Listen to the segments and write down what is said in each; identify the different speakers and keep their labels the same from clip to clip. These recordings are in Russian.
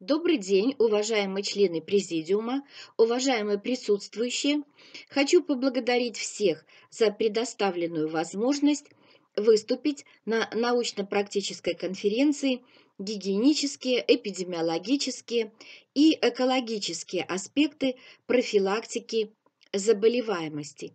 Speaker 1: Добрый день, уважаемые члены Президиума, уважаемые присутствующие. Хочу поблагодарить всех за предоставленную возможность выступить на научно-практической конференции «Гигиенические, эпидемиологические и экологические аспекты профилактики заболеваемости».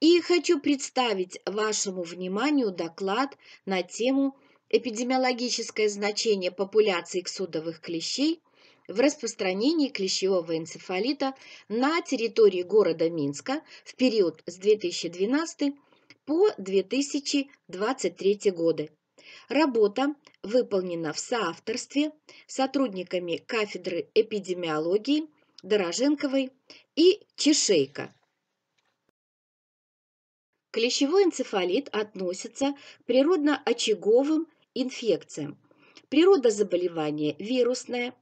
Speaker 1: И хочу представить вашему вниманию доклад на тему эпидемиологическое значение популяции ксудовых клещей в распространении клещевого энцефалита на территории города Минска в период с 2012 по 2023 годы. Работа выполнена в соавторстве сотрудниками кафедры эпидемиологии Дороженковой и Чешейка. Клещевой энцефалит относится к природно-очаговым инфекциям. Природа заболевания вирусная.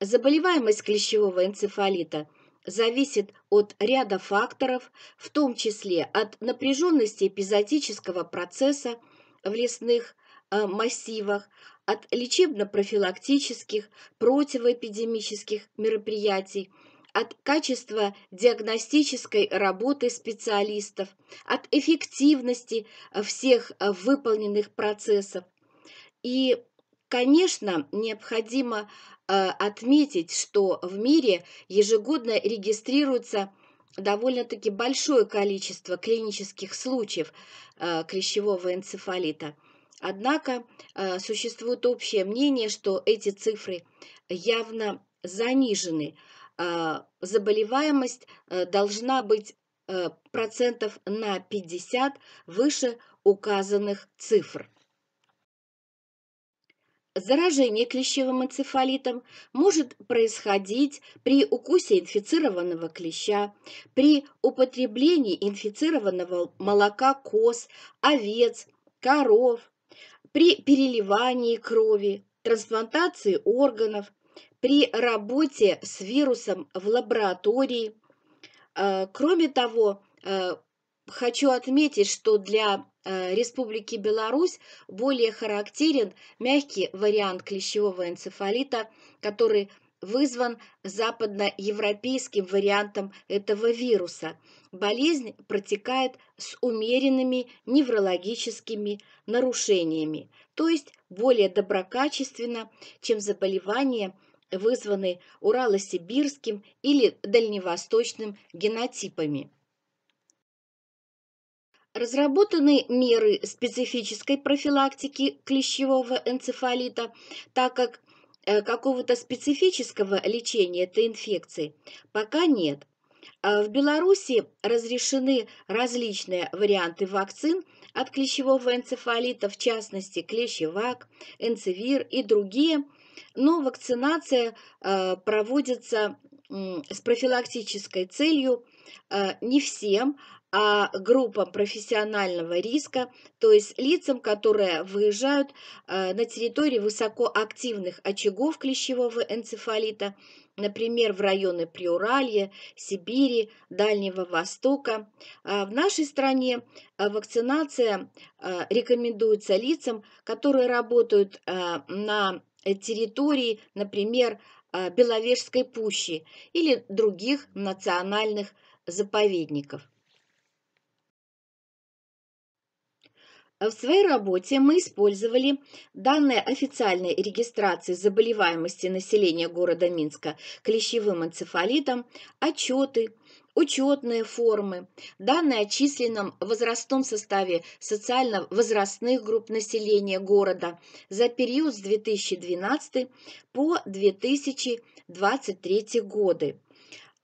Speaker 1: Заболеваемость клещевого энцефалита зависит от ряда факторов, в том числе от напряженности эпизодического процесса в лесных э, массивах, от лечебно-профилактических, противоэпидемических мероприятий, от качества диагностической работы специалистов, от эффективности э, всех э, выполненных процессов, и, конечно, необходимо э, отметить, что в мире ежегодно регистрируется довольно-таки большое количество клинических случаев э, клещевого энцефалита. Однако э, существует общее мнение, что эти цифры явно занижены. Заболеваемость должна быть процентов на 50 выше указанных цифр. Заражение клещевым энцефалитом может происходить при укусе инфицированного клеща, при употреблении инфицированного молока коз, овец, коров, при переливании крови, трансплантации органов, при работе с вирусом в лаборатории. Э, кроме того, э, Хочу отметить, что для э, Республики Беларусь более характерен мягкий вариант клещевого энцефалита, который вызван западноевропейским вариантом этого вируса. Болезнь протекает с умеренными неврологическими нарушениями, то есть более доброкачественно, чем заболевания, вызванные урало-сибирским или дальневосточным генотипами. Разработаны меры специфической профилактики клещевого энцефалита, так как э, какого-то специфического лечения этой инфекции пока нет. А в Беларуси разрешены различные варианты вакцин от клещевого энцефалита, в частности клещевак, энцевир и другие, но вакцинация э, проводится с профилактической целью э, не всем, а группам профессионального риска, то есть лицам, которые выезжают э, на территории высокоактивных очагов клещевого энцефалита, например, в районы Приуралья, Сибири, Дальнего Востока. А, в нашей стране э, вакцинация э, рекомендуется лицам, которые работают на территории, например, Беловежской пущи или других национальных заповедников. Э, в своей работе мы использовали данные официальной регистрации заболеваемости населения города Минска клещевым энцефалитом, отчеты, учетные формы, данные о численном возрастном составе социально-возрастных групп населения города за период с 2012 по 2023 годы.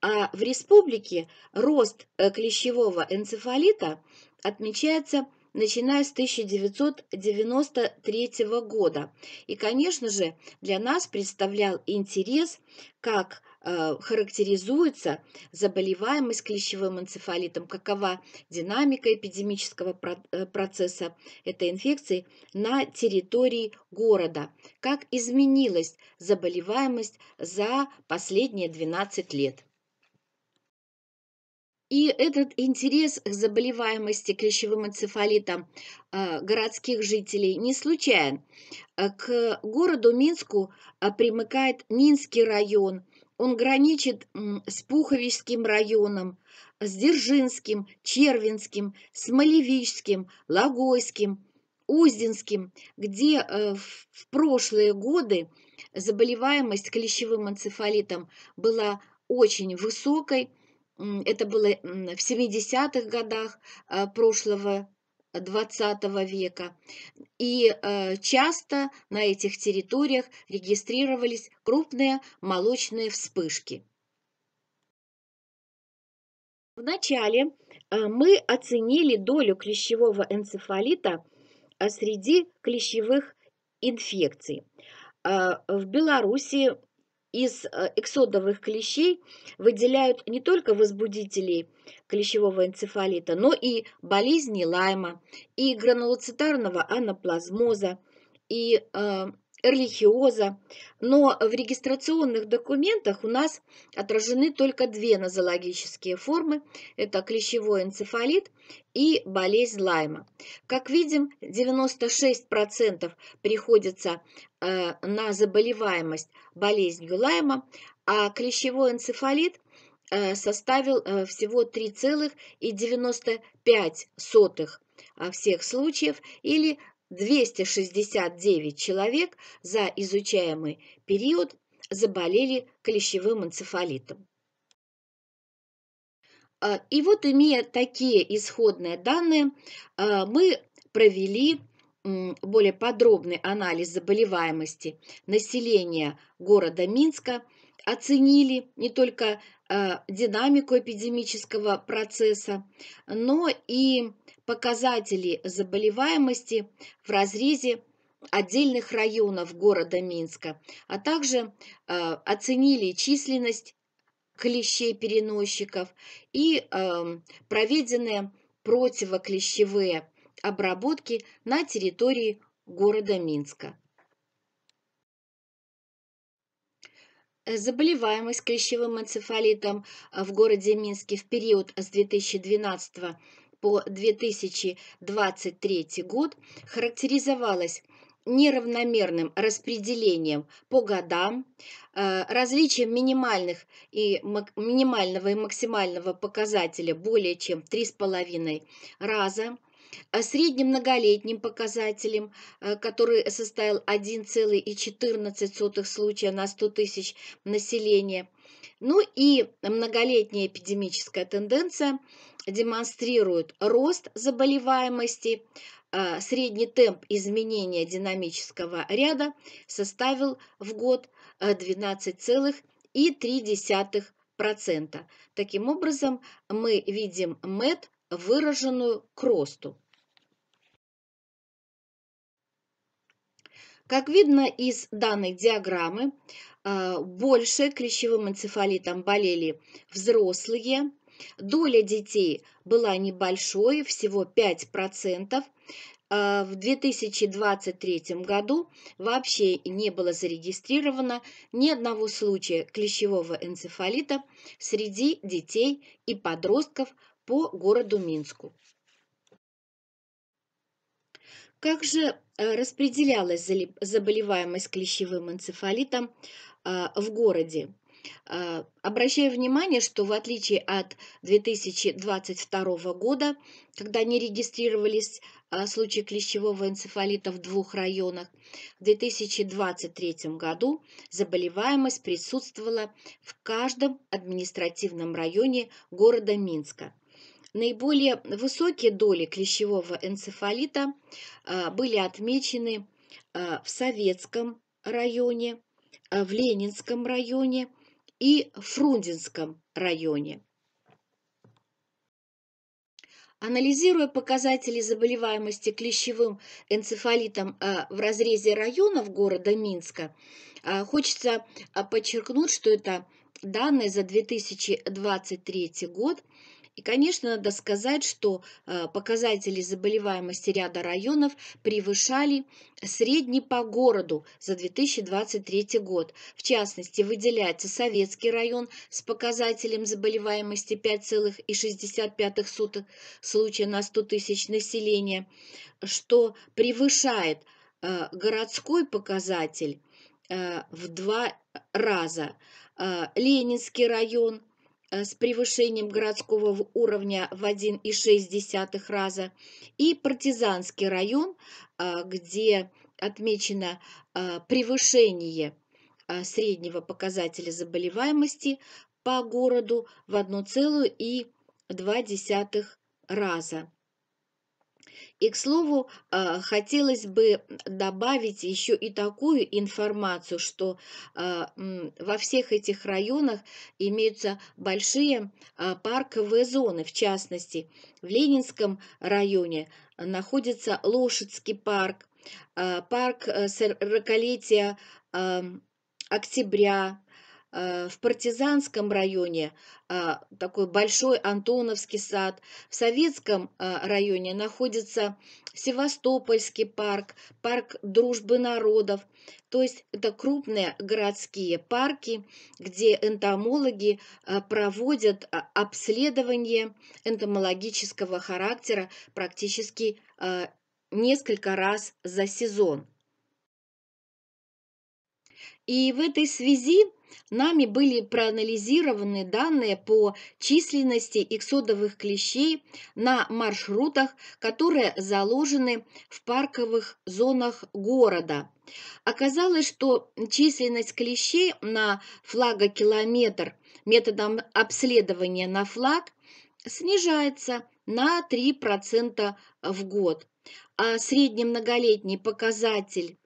Speaker 1: А в республике рост э, клещевого энцефалита отмечается начиная с 1993 года. И, конечно же, для нас представлял интерес, как э, характеризуется заболеваемость клещевым энцефалитом, какова динамика эпидемического э, процесса этой инфекции на территории города, как изменилась заболеваемость за последние 12 лет. И этот интерес к заболеваемости клещевым энцефалитом а, городских жителей не случайен. А, к городу Минску а, примыкает Минский район. Он граничит с Пуховичским районом, с Дзержинским, Червинским, Смолевичским, Логойским, Уздинским, где э, в прошлые годы заболеваемость клещевым энцефалитом была очень высокой – это было в 70-х годах э, прошлого 20 э, века. И э, часто на этих территориях регистрировались крупные молочные вспышки. Вначале мы оценили долю клещевого энцефалита среди клещевых инфекций. В Беларуси из э, эксодовых клещей выделяют не только возбудителей клещевого энцефалита, но и болезни Лайма, и гранулоцитарного анаплазмоза, и э, религиоза, но в регистрационных документах у нас отражены только две нозологические формы – это клещевой энцефалит и болезнь Лайма. Как видим, 96% приходится э, на заболеваемость болезнью Лайма, а клещевой энцефалит э, составил э, всего 3,95% а, всех случаев или 269 человек за изучаемый период заболели клещевым энцефалитом. А, и вот, имея такие исходные данные, а, мы провели более подробный анализ заболеваемости населения города Минска, оценили не только а, динамику эпидемического процесса, но и показателей заболеваемости в разрезе отдельных районов города Минска, а также э, оценили численность клещей-переносчиков и э, проведенные противоклещевые обработки на территории города Минска. Э, заболеваемость клещевым энцефалитом э, в городе Минске в период с 2012 по 2023 год характеризовалась неравномерным распределением по годам, э, различием минимальных и, минимального и максимального показателя более чем 3,5 раза, э, средним многолетним показателем, э, который составил 1,14 случая на 100 тысяч населения, ну и многолетняя эпидемическая тенденция – демонстрируют рост заболеваемости, а, средний темп изменения динамического ряда составил в год 12,3%. А, Таким образом, мы видим МЭД, выраженную к росту. Как видно из данной диаграммы, а, больше клещевым энцефалитом болели взрослые, Доля детей была небольшой, всего 5%. А, в 2023 году вообще не было зарегистрировано ни одного случая клещевого энцефалита среди детей и подростков по городу Минску. Как же э, распределялась заболеваемость клещевым энцефалитом а, в городе? А, обращаю внимание, что в отличие от 2022 года, когда не регистрировались а, случаи клещевого энцефалита в двух районах, в 2023 году заболеваемость присутствовала в каждом административном районе города Минска. Наиболее высокие доли клещевого энцефалита а, были отмечены в Советском районе, в Ленинском районе и Фрунзенском районе. Анализируя показатели заболеваемости клещевым энцефалитом э, в разрезе районов города Минска, э, хочется э, подчеркнуть, что это данные за 2023 год – и, конечно, надо сказать, что э, показатели заболеваемости ряда районов превышали средний по городу за 2023 год. В частности, выделяется Советский район с показателем заболеваемости 5,65 случая на 100 тысяч населения, что превышает э, городской показатель э, в два раза. Ленинский район – Э, с превышением городского уровня в 1,6 раза, и партизанский район, а, где отмечено а, превышение а, среднего показателя заболеваемости по городу в 1,2 раза. И, к слову, э, хотелось бы добавить еще и такую информацию, что э, во всех этих районах имеются большие э, парковые зоны. В частности, в Ленинском районе находится Лошадский парк, парк 40-летия эм, октября, Э, в партизанском районе а, такой большой Антоновский сад, в советском а, районе находится Севастопольский парк, парк дружбы народов. То есть это крупные городские парки, где энтомологи а, проводят обследование энтомологического характера практически несколько раз за сезон. И в этой связи нами были проанализированы данные по численности иксодовых клещей на маршрутах, которые заложены в парковых зонах города. Оказалось, что численность клещей на флагокилометр методом обследования на флаг снижается на 3% в год а средний многолетний показатель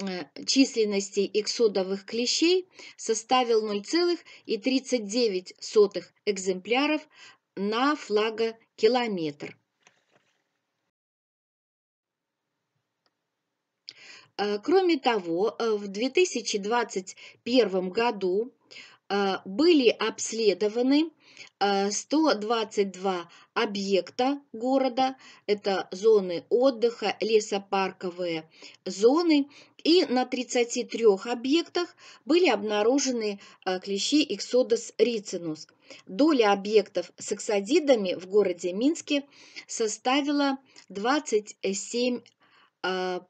Speaker 1: Э, численности эксодовых клещей составил 0,39 экземпляров на флагокилометр. Э, кроме того, э, в 2021 году были обследованы 122 объекта города. Это зоны отдыха, лесопарковые зоны и на 33 объектах были обнаружены э, клещи Иксодос рицинус. Доля объектов с эксодидами в городе Минске составила 27%. Э,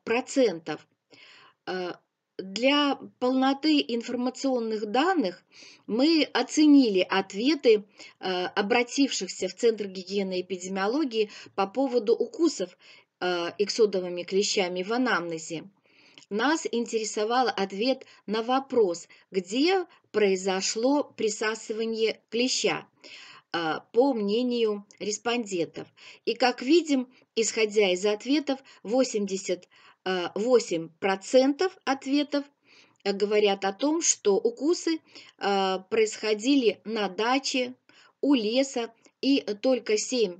Speaker 1: э, для полноты информационных данных мы оценили ответы обратившихся в Центр гигиены и эпидемиологии по поводу укусов эксодовыми клещами в анамнезе нас интересовал ответ на вопрос, где произошло присасывание клеща, а, по мнению респондентов. И, как видим, исходя из ответов, 88% а, ответов э, говорят о том, что укусы а, происходили на даче, у леса, и только 7%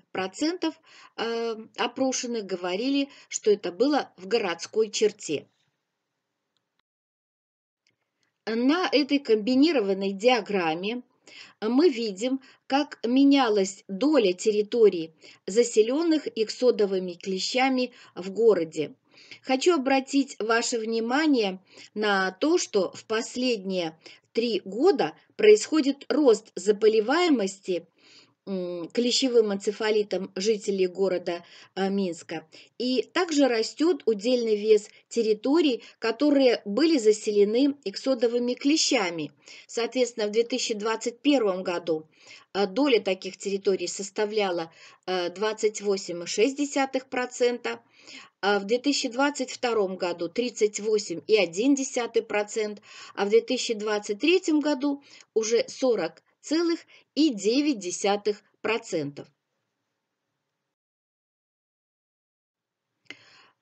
Speaker 1: опрошенных говорили, что это было в городской черте на этой комбинированной диаграмме мы видим, как менялась доля территорий, заселенных иксодовыми клещами в городе. Хочу обратить ваше внимание на то, что в последние три года происходит рост заболеваемости клещевым энцефалитом жителей города а, Минска. И также растет удельный вес территорий, которые были заселены эксодовыми клещами. Соответственно, в 2021 году а, доля таких территорий составляла 28,6%, в 2022 году 38,1%, а в 2023 году а уже 40 2,9%.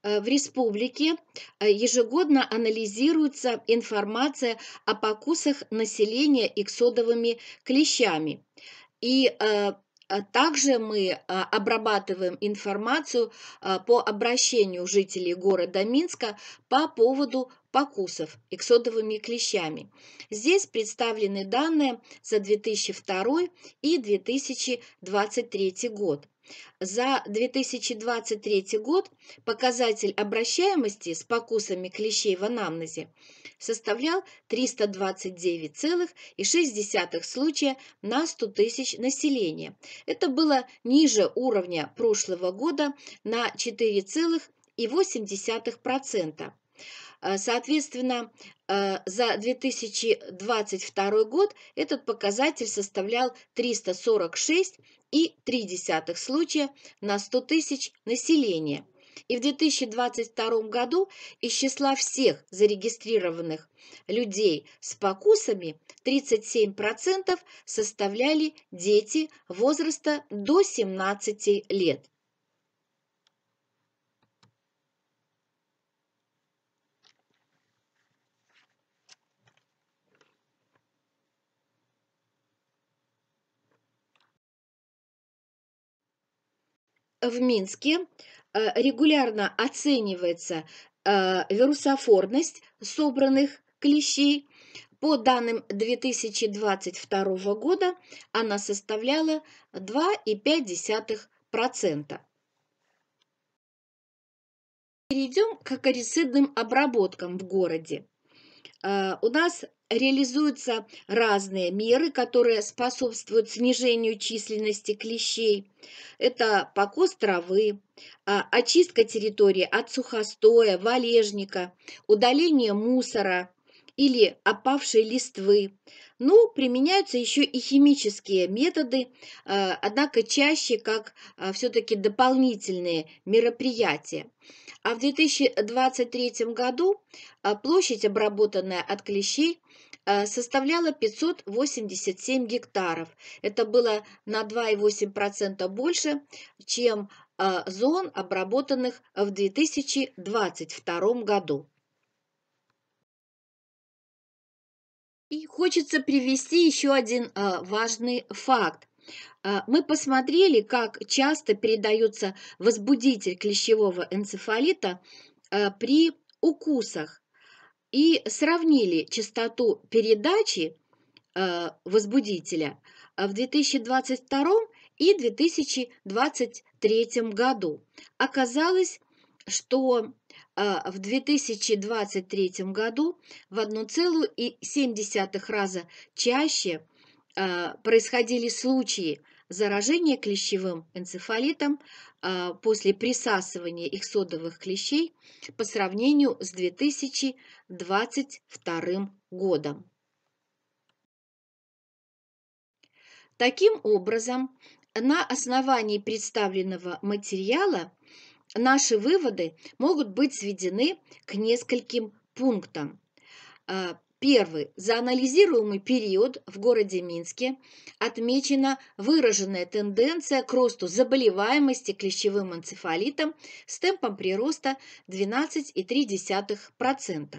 Speaker 1: Э, в республике э, ежегодно анализируется информация о покусах населения иксодовыми клещами. И э, а также мы а, обрабатываем информацию а, по обращению жителей города Минска по поводу покусов эксодовыми клещами. Здесь представлены данные за 2002 и 2023 год. За 2023 год показатель обращаемости с покусами клещей в анамнезе составлял 329,6 случая на 100 тысяч населения. Это было ниже уровня прошлого года на 4,8%. А, соответственно, а, за 2022 год этот показатель составлял 346,3 случая на 100 тысяч населения. И в 2022 году из числа всех зарегистрированных людей с покусами 37% составляли дети возраста до 17 лет. в Минске э, регулярно оценивается э, вирусофорность собранных клещей. По данным 2022 года она составляла 2,5%. Перейдем к акарицидным обработкам в городе. Э, у нас реализуются разные меры, которые способствуют снижению численности клещей. Это покос травы, а, очистка территории от сухостоя, валежника, удаление мусора или опавшей листвы. Ну, применяются еще и химические методы, а, однако чаще как а, все-таки дополнительные мероприятия. А в 2023 году площадь, обработанная от клещей, Э, составляла 587 гектаров. Это было на 2,8% больше, чем э, зон, обработанных в 2022 году. И хочется привести еще один э, важный факт. Мы посмотрели, как часто передается возбудитель клещевого энцефалита при укусах и сравнили частоту передачи э, возбудителя в 2022 и 2023 году. Оказалось, что э, в 2023 году в 1,7 раза чаще э, происходили случаи заражение клещевым энцефалитом а, после присасывания их содовых клещей по сравнению с 2022 годом. Таким образом, на основании представленного материала наши выводы могут быть сведены к нескольким пунктам. А, Первый. За анализируемый период в городе Минске отмечена выраженная тенденция к росту заболеваемости клещевым энцефалитом с темпом прироста 12,3%.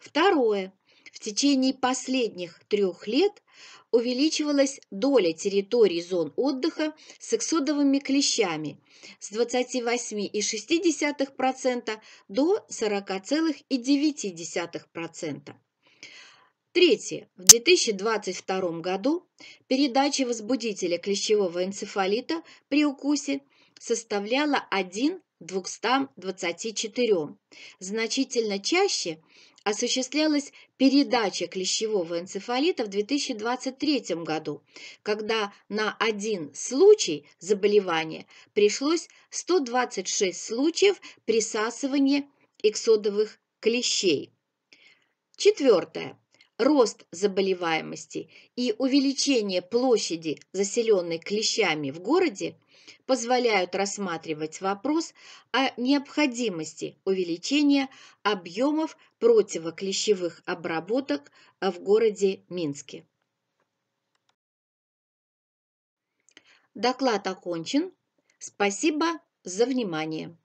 Speaker 1: Второе. В течение последних трех лет увеличивалась доля территорий зон отдыха с эксодовыми клещами с 28,6% до 40,9%. Третье. В 2022 году передача возбудителя клещевого энцефалита при укусе составляла 1 к 224. Значительно чаще осуществлялась передача клещевого энцефалита в 2023 году, когда на один случай заболевания пришлось 126 случаев присасывания эксодовых клещей. Четвертое рост заболеваемости и увеличение площади, заселенной клещами в городе, позволяют рассматривать вопрос о необходимости увеличения объемов противоклещевых обработок в городе Минске. Доклад окончен. Спасибо за внимание.